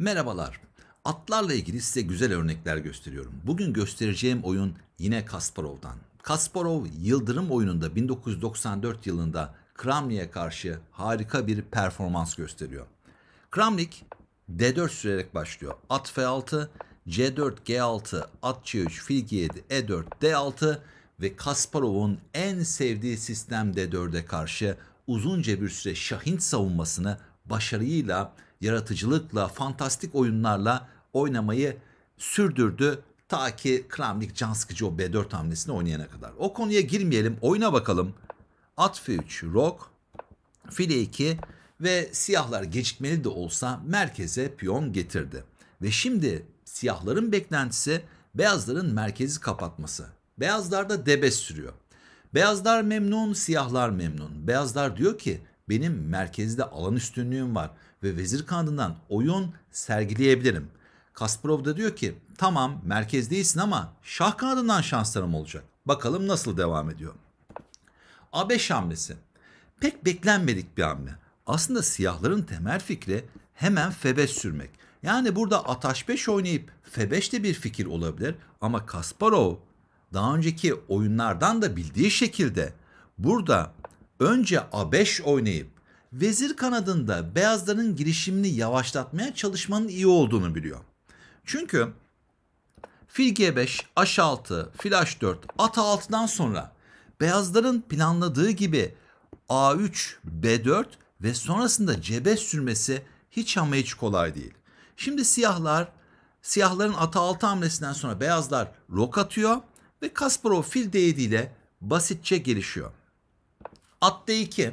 Merhabalar. Atlarla ilgili size güzel örnekler gösteriyorum. Bugün göstereceğim oyun yine Kasparov'dan. Kasparov Yıldırım oyununda 1994 yılında Kramnik'e karşı harika bir performans gösteriyor. Kramnik D4 sürerek başlıyor. At F6, C4, G6, at C3, fil G7, E4, D6 ve Kasparov'un en sevdiği sistem D4'e karşı uzunca bir süre şahin savunmasını başarıyla yaratıcılıkla, fantastik oyunlarla oynamayı sürdürdü. Ta ki Kramnik can sıkıcı o B4 hamlesini oynayana kadar. O konuya girmeyelim. Oyuna bakalım. At F3, Rok, File 2 ve siyahlar gecikmeli de olsa merkeze piyon getirdi. Ve şimdi siyahların beklentisi beyazların merkezi kapatması. Beyazlar da debe sürüyor. Beyazlar memnun, siyahlar memnun. Beyazlar diyor ki benim merkezde alan üstünlüğüm var ve vezir kanadından oyun sergileyebilirim. Kasparov da diyor ki tamam merkez değilsin ama şah kanadından şanslarım olacak. Bakalım nasıl devam ediyor. A5 hamlesi. Pek beklenmedik bir hamle. Aslında siyahların temel fikri hemen F5 sürmek. Yani burada at H5 oynayıp F5 de bir fikir olabilir ama Kasparov daha önceki oyunlardan da bildiği şekilde burada önce A5 oynayıp Vezir kanadında beyazların girişimini yavaşlatmaya çalışmanın iyi olduğunu biliyor. Çünkü fil G5, H6, fil H4, at A6'dan sonra beyazların planladığı gibi A3, B4 ve sonrasında C5 sürmesi hiç ama hiç kolay değil. Şimdi siyahlar, siyahların ata 6 hamlesinden sonra beyazlar rok atıyor ve Kasparov fil D7 ile basitçe gelişiyor. At D2,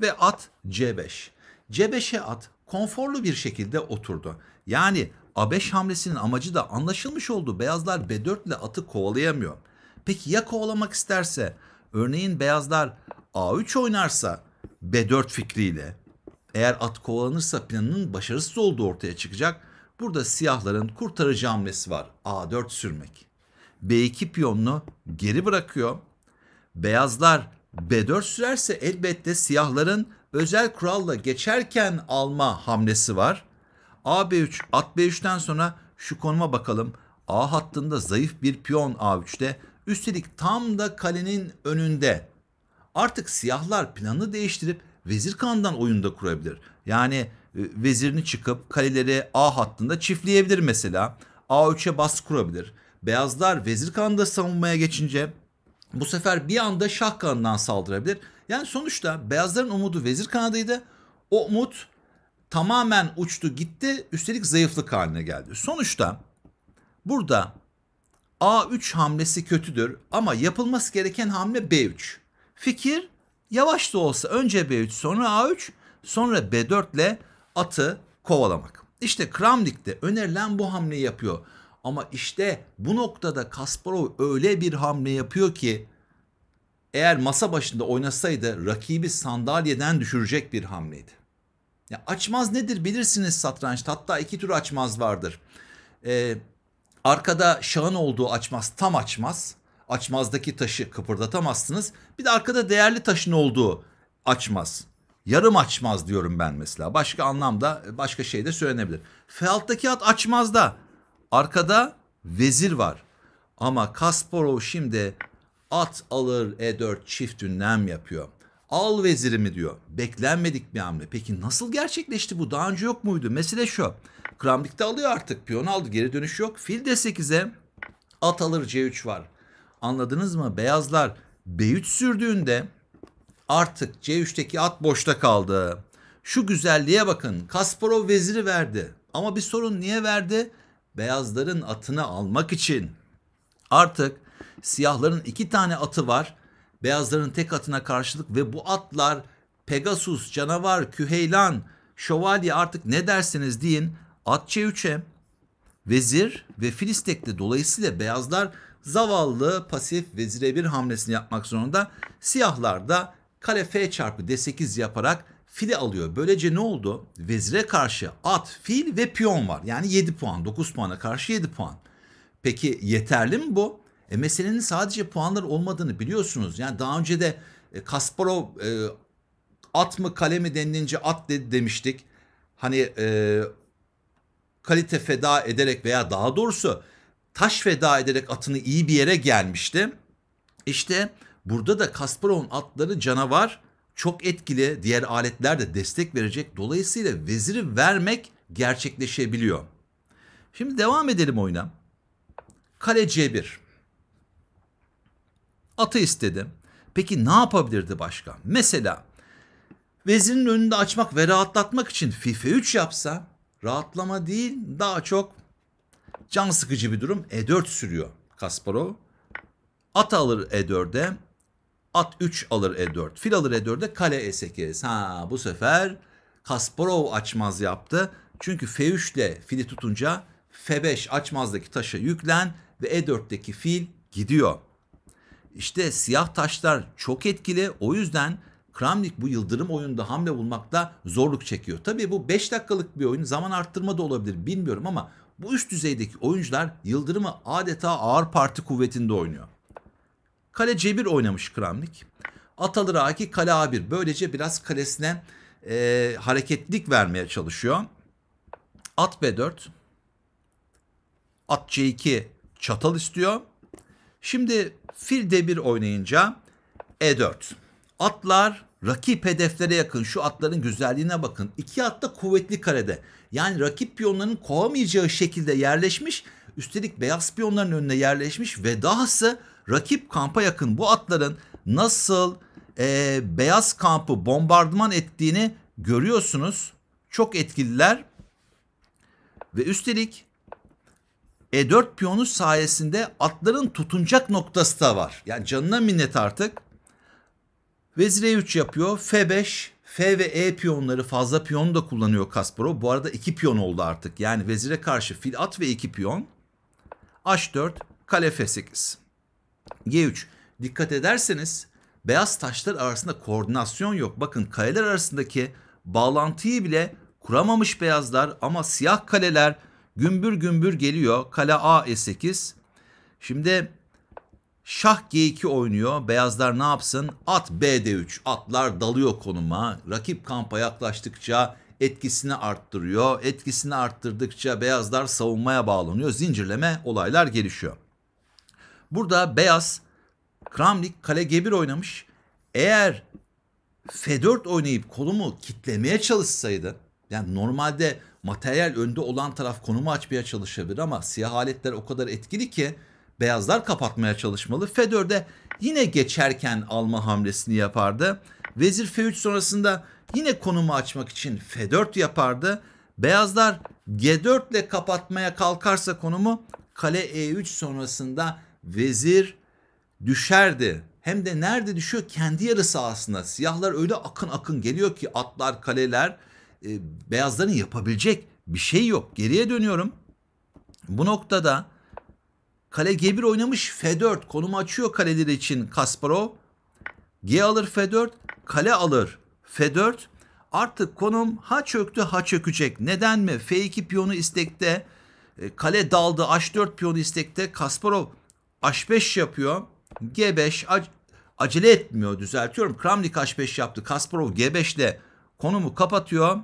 ve at C5. C5'e at konforlu bir şekilde oturdu. Yani A5 hamlesinin amacı da anlaşılmış oldu. Beyazlar B4 ile atı kovalayamıyor. Peki ya kovalamak isterse? Örneğin beyazlar A3 oynarsa B4 fikriyle eğer at kovalanırsa planının başarısız olduğu ortaya çıkacak. Burada siyahların kurtarıcı hamlesi var. A4 sürmek. B2 piyonunu geri bırakıyor. Beyazlar B4 sürerse elbette siyahların özel kuralla geçerken alma hamlesi var. a b 3 at B3'ten sonra şu konuma bakalım. A hattında zayıf bir piyon A3'te. Üstelik tam da kalenin önünde. Artık siyahlar planı değiştirip vezir kandan oyunda kurabilir. Yani e, vezirini çıkıp kaleleri A hattında çiftleyebilir mesela. A3'e bas kurabilir. Beyazlar vezir kanada savunmaya geçince bu sefer bir anda Şah kanından saldırabilir. Yani sonuçta beyazların umudu vezir kanadıydı. O umut tamamen uçtu gitti. Üstelik zayıflık haline geldi. Sonuçta burada A3 hamlesi kötüdür ama yapılması gereken hamle B3. Fikir yavaş da olsa önce B3 sonra A3 sonra B4 ile atı kovalamak. İşte Kramnik de önerilen bu hamleyi yapıyor. Ama işte bu noktada Kasparov öyle bir hamle yapıyor ki eğer masa başında oynasaydı rakibi sandalyeden düşürecek bir hamleydi. Ya açmaz nedir bilirsiniz satranç. hatta iki tür açmaz vardır. Ee, arkada şahın olduğu açmaz tam açmaz. Açmazdaki taşı kıpırdatamazsınız. Bir de arkada değerli taşın olduğu açmaz. Yarım açmaz diyorum ben mesela. Başka anlamda başka şey de söylenebilir. F at açmaz da Arkada vezir var. Ama Kasparov şimdi at alır E4 çift ünlem yapıyor. Al vezirimi diyor. Beklenmedik bir hamle. Peki nasıl gerçekleşti bu? Daha önce yok muydu? Mesele şu. Kramlik'te alıyor artık. Piyon aldı. Geri dönüş yok. Fil D8'e at alır C3 var. Anladınız mı? Beyazlar B3 sürdüğünde artık C3'teki at boşta kaldı. Şu güzelliğe bakın. Kasparov veziri verdi. Ama bir sorun niye verdi? beyazların atını almak için. Artık siyahların iki tane atı var. Beyazların tek atına karşılık ve bu atlar Pegasus, canavar, küheylan, şövalye artık ne derseniz deyin at çevçe, vezir ve filistekli. Dolayısıyla beyazlar zavallı pasif vezire bir hamlesini yapmak zorunda. Siyahlar da kale F çarpı D8 yaparak file alıyor. Böylece ne oldu? Vezire karşı at, fil ve piyon var. Yani 7 puan. 9 puana karşı 7 puan. Peki yeterli mi bu? E meselenin sadece puanlar olmadığını biliyorsunuz. Yani daha önce de e, Kasparov e, at mı kale mi denilince at dedi demiştik. Hani e, kalite feda ederek veya daha doğrusu taş feda ederek atını iyi bir yere gelmişti. İşte burada da Kasparov'un atları canavar çok etkili, diğer aletler de destek verecek. Dolayısıyla veziri vermek gerçekleşebiliyor. Şimdi devam edelim oyuna. Kale C1. Atı istedim. Peki ne yapabilirdi başka? Mesela vezirin önünde açmak ve rahatlatmak için FIFA 3 yapsa rahatlama değil daha çok can sıkıcı bir durum. E4 sürüyor Kasparov. At alır E4'e. At 3 alır E4. Fil alır E4'e kale E8. Ha bu sefer Kasparov açmaz yaptı. Çünkü F3 ile fili tutunca F5 açmazdaki taşa yüklen ve E4'teki fil gidiyor. İşte siyah taşlar çok etkili. O yüzden Kramnik bu yıldırım oyunda hamle bulmakta zorluk çekiyor. Tabii bu 5 dakikalık bir oyun zaman arttırma da olabilir bilmiyorum ama bu üst düzeydeki oyuncular yıldırımı adeta ağır parti kuvvetinde oynuyor. Kale C1 oynamış Kramnik. Atalı Raki kale A1. Böylece biraz kalesine e, hareketlik vermeye çalışıyor. At B4. At C2 çatal istiyor. Şimdi fil D1 oynayınca E4. Atlar rakip hedeflere yakın. Şu atların güzelliğine bakın. İki at da kuvvetli karede. Yani rakip piyonların kovamayacağı şekilde yerleşmiş. Üstelik beyaz piyonların önüne yerleşmiş ve dahası rakip kampa yakın bu atların nasıl e, beyaz kampı bombardıman ettiğini görüyorsunuz. Çok etkililer ve üstelik E4 piyonu sayesinde atların tutunacak noktası da var. Yani canına minnet artık. Vezir E3 yapıyor. F5, F ve E piyonları fazla piyon da kullanıyor Kasparov. Bu arada iki piyon oldu artık. Yani vezire karşı fil at ve iki piyon. H4, kale F8. G3 dikkat ederseniz beyaz taşlar arasında koordinasyon yok. Bakın kaleler arasındaki bağlantıyı bile kuramamış beyazlar ama siyah kaleler gümbür gümbür geliyor. Kale A E8. Şimdi şah G2 oynuyor. Beyazlar ne yapsın? At bd 3 Atlar dalıyor konuma. Rakip kampa yaklaştıkça etkisini arttırıyor. Etkisini arttırdıkça beyazlar savunmaya bağlanıyor. Zincirleme olaylar gelişiyor. Burada beyaz Kramnik kale G1 oynamış. Eğer F4 oynayıp kolumu kitlemeye çalışsaydı yani normalde materyal önde olan taraf konumu açmaya çalışabilir ama siyah aletler o kadar etkili ki beyazlar kapatmaya çalışmalı. F4'e yine geçerken alma hamlesini yapardı. Vezir F3 sonrasında yine konumu açmak için F4 yapardı. Beyazlar G4 ile kapatmaya kalkarsa konumu kale E3 sonrasında vezir düşerdi. Hem de nerede düşüyor? Kendi yarı sahasında. Siyahlar öyle akın akın geliyor ki atlar, kaleler, e, beyazların yapabilecek bir şey yok. Geriye dönüyorum. Bu noktada kale G1 oynamış F4 konumu açıyor kaleler için Kasparov. G alır F4, kale alır F4. Artık konum ha çöktü ha çökecek. Neden mi? F2 piyonu istekte, e, kale daldı H4 piyonu istekte. Kasparov H5 yapıyor. G5 ac acele etmiyor düzeltiyorum. Kramnik H5 yaptı. Kasparov G5 ile konumu kapatıyor.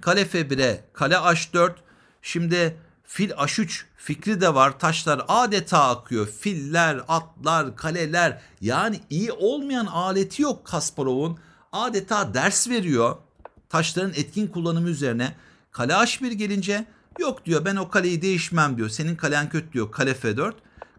Kale F1'e kale H4. Şimdi fil H3 fikri de var. Taşlar adeta akıyor. Filler, atlar, kaleler. Yani iyi olmayan aleti yok Kasparov'un. Adeta ders veriyor. Taşların etkin kullanımı üzerine. Kale H1 gelince yok diyor ben o kaleyi değişmem diyor. Senin kalen kötü diyor. Kale F4.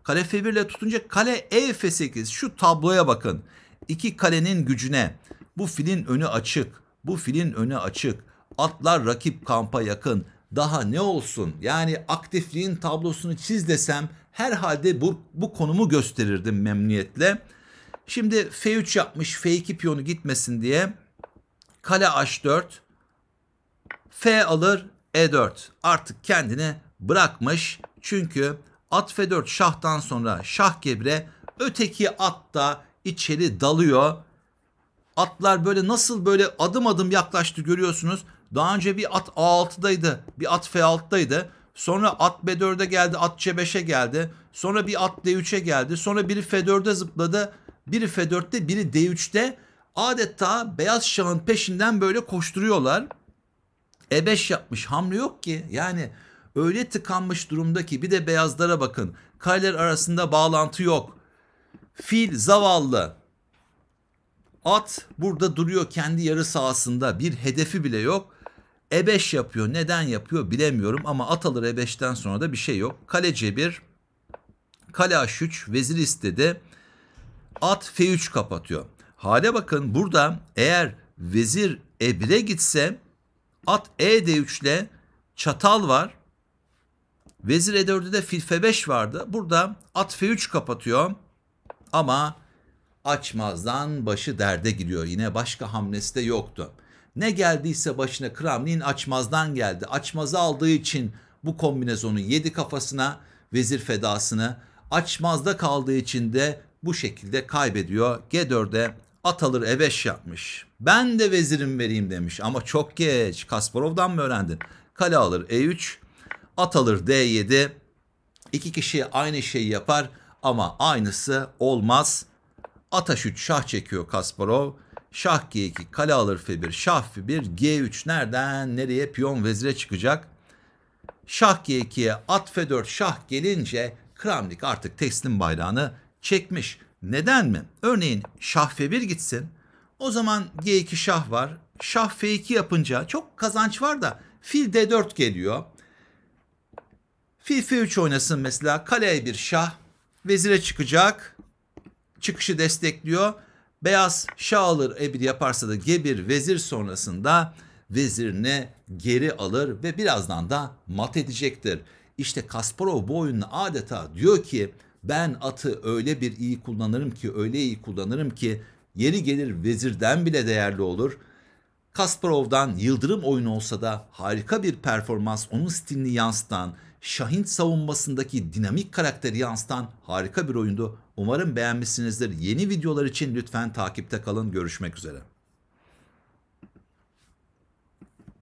Kale F1 ile tutunca kale E F8. Şu tabloya bakın. İki kalenin gücüne. Bu filin önü açık. Bu filin önü açık. Atlar rakip kampa yakın. Daha ne olsun? Yani aktifliğin tablosunu çiz desem herhalde bu, bu konumu gösterirdim memnuniyetle. Şimdi F3 yapmış F2 piyonu gitmesin diye. Kale H4. F alır E4. Artık kendini bırakmış. Çünkü At F4 şahtan sonra şah gebre. Öteki at da içeri dalıyor. Atlar böyle nasıl böyle adım adım yaklaştı görüyorsunuz. Daha önce bir at A6'daydı. Bir at F6'daydı. Sonra at B4'e geldi. At C5'e geldi. Sonra bir at D3'e geldi. Sonra biri F4'e zıpladı. Biri F4'te biri D3'te. Adeta beyaz şahın peşinden böyle koşturuyorlar. E5 yapmış hamle yok ki. Yani Öyle tıkanmış durumda ki bir de beyazlara bakın. Kaleler arasında bağlantı yok. Fil zavallı. At burada duruyor kendi yarı sahasında. Bir hedefi bile yok. Ebeş yapıyor. Neden yapıyor bilemiyorum ama at alır ebeşten sonra da bir şey yok. Kale C1, kale H3, vezir istedi. At F3 kapatıyor. Hale bakın burada eğer vezir E1'e gitse at E3 ile çatal var. Vezir e 4de de fil F5 vardı. Burada at F3 kapatıyor ama açmazdan başı derde giriyor Yine başka hamlesi de yoktu. Ne geldiyse başına Kramlin açmazdan geldi. Açmazı aldığı için bu kombinezonu yedi kafasına vezir fedasını açmazda kaldığı için de bu şekilde kaybediyor. G4'e at alır E5 yapmış. Ben de vezirim vereyim demiş ama çok geç. Kasparov'dan mı öğrendin? Kale alır E3 At alır D7. İki kişi aynı şeyi yapar ama aynısı olmaz. Ata 3 şah çekiyor Kasparov. Şah G2 kale alır F1 şah F1 G3 nereden nereye piyon vezire çıkacak. Şah G2'ye at F4 şah gelince Kramnik artık teslim bayrağını çekmiş. Neden mi? Örneğin şah F1 gitsin. O zaman G2 şah var. Şah F2 yapınca çok kazanç var da fil D4 geliyor. Fil F3 oynasın mesela. Kaleye bir şah. Vezire çıkacak. Çıkışı destekliyor. Beyaz şah alır E1 yaparsa da G1 vezir sonrasında vezirini geri alır ve birazdan da mat edecektir. İşte Kasparov bu oyunu adeta diyor ki ben atı öyle bir iyi kullanırım ki öyle iyi kullanırım ki yeri gelir vezirden bile değerli olur. Kasparov'dan yıldırım oyunu olsa da harika bir performans onun stilini yansıtan Şahin savunmasındaki dinamik karakteri yansıtan harika bir oyundu. Umarım beğenmişsinizdir. Yeni videolar için lütfen takipte kalın. Görüşmek üzere.